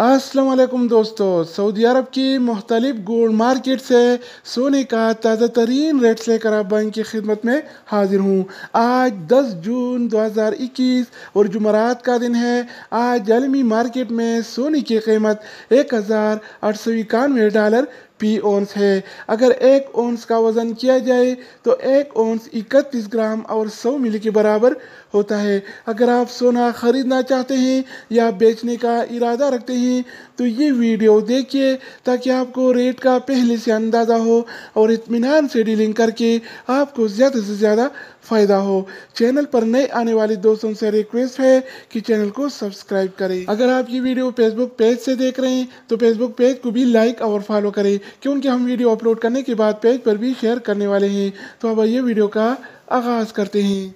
असलम दोस्तों सऊदी अरब की मुख्तलिफ गोल्ड मार्केट से सोने का ताज़ा तरीन रेट्स लेकर आप बैंक की खिदमत में हाजिर हूँ आज 10 जून 2021 और जुमरात का दिन है आज आलमी मार्केट में सोने की कीमत एक हज़ार आठ सौ इक्यानवे डॉलर पी ओंस है अगर एक ओंस का वज़न किया जाए तो एक ओंस इकतीस ग्राम और सौ मिली के बराबर होता है अगर आप सोना ख़रीदना चाहते हैं या बेचने का इरादा रखते हैं तो ये वीडियो देखिए ताकि आपको रेट का पहले से अंदाज़ा हो और इतमान से डीलिंग करके आपको ज़्यादा से ज़्यादा फ़ायदा हो चैनल पर नए आने वाले दोस्तों से रिक्वेस्ट है कि चैनल को सब्सक्राइब करें अगर आप ये वीडियो फेसबुक पेज से देख रहे हैं तो फेसबुक पेज को भी लाइक और फॉलो करें कि उनके हम वीडियो अपलोड करने के बाद पेज पर भी शेयर करने वाले हैं तो अब ये वीडियो का आगाज़ करते हैं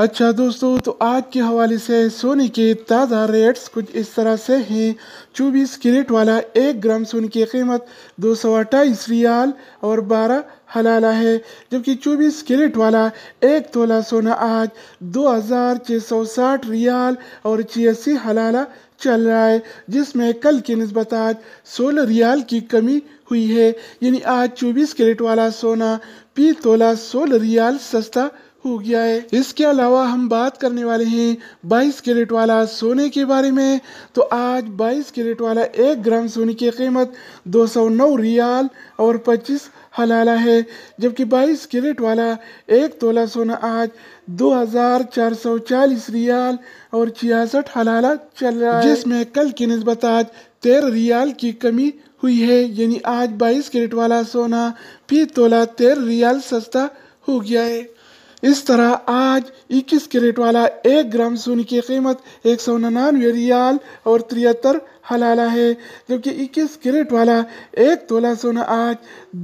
अच्छा दोस्तों तो आज के हवाले से सोने के ताज़ा रेट्स कुछ इस तरह से हैं चौबीस कैरेट वाला एक ग्राम सोने की कीमत दो सौ अट्ठाईस रियाल और बारह हलाला है जबकि चौबीस कैरेट वाला एक तोला सोना आज दो हज़ार छः सौ साठ रियाल और छियासी हलाला चल रहा है जिसमें कल की नस्बत आज सोलह रियाल की कमी हुई है यानी आज चौबीस कैरेट वाला सोना पी तोला सोलह रियाल सस्ता हो गया है इसके अलावा हम बात करने वाले हैं 22 कैरेट वाला सोने के बारे में तो आज 22 कैरेट वाला एक ग्राम सोने की कीमत 209 रियाल और 25 हलाला है जबकि 22 कैरेट वाला एक तोला सोना आज 2440 रियाल और छियासठ हलाला चल रहा है जिसमें कल की नस्बत आज तेरह रियाल की कमी हुई है यानी आज 22 कैरेट वाला सोना फी तोला तेरह रियाल सस्ता हो गया है इस तरह आज 21 कैरेट वाला एक ग्राम सोने की कीमत एक सौ निन्यानवे रियाल और तिहत्तर हलाला है जबकि 21 कैरेट वाला एक तोला सोना आज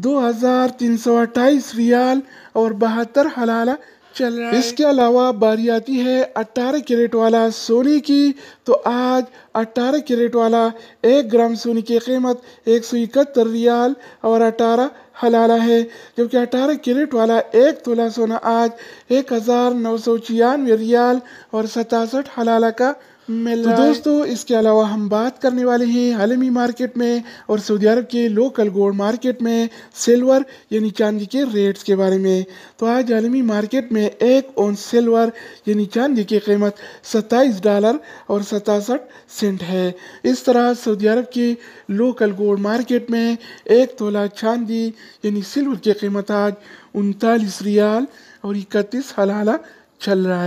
दो हज़ार तीन सौ अट्ठाईस रियाल और बहत्तर हलाला चल रहा है इसके अलावा बारी आती है 18 कैरेट वाला सोने की तो आज 18 कैरेट वाला एक ग्राम सोने की कीमत एक सौ इकहत्तर रियाल और 18 हलाला है जबकि 18 कैरेट वाला एक तोला सोना आज एक हज़ार नौ सौ छियानवे रियाल और सतासठ हलाला का तो दोस्तों इसके अलावा हम बात करने वाले हैं आलमी मार्केट में और सऊदी अरब के लोकल गोल्ड मार्केट में सिल्वर यानी चांदी के रेट्स के बारे में तो आज आलमी मार्केट में एक ऑन सिल्वर यानी चांदी की कीमत सत्ताईस डॉलर और सतासठ सेंट है इस तरह सऊदी अरब के लोकल गोल्ड मार्केट में एक तोला चांदी यानी सिल्वर की कीमत आज उनतालीस रियाल और इकतीस हलाला चल रहा है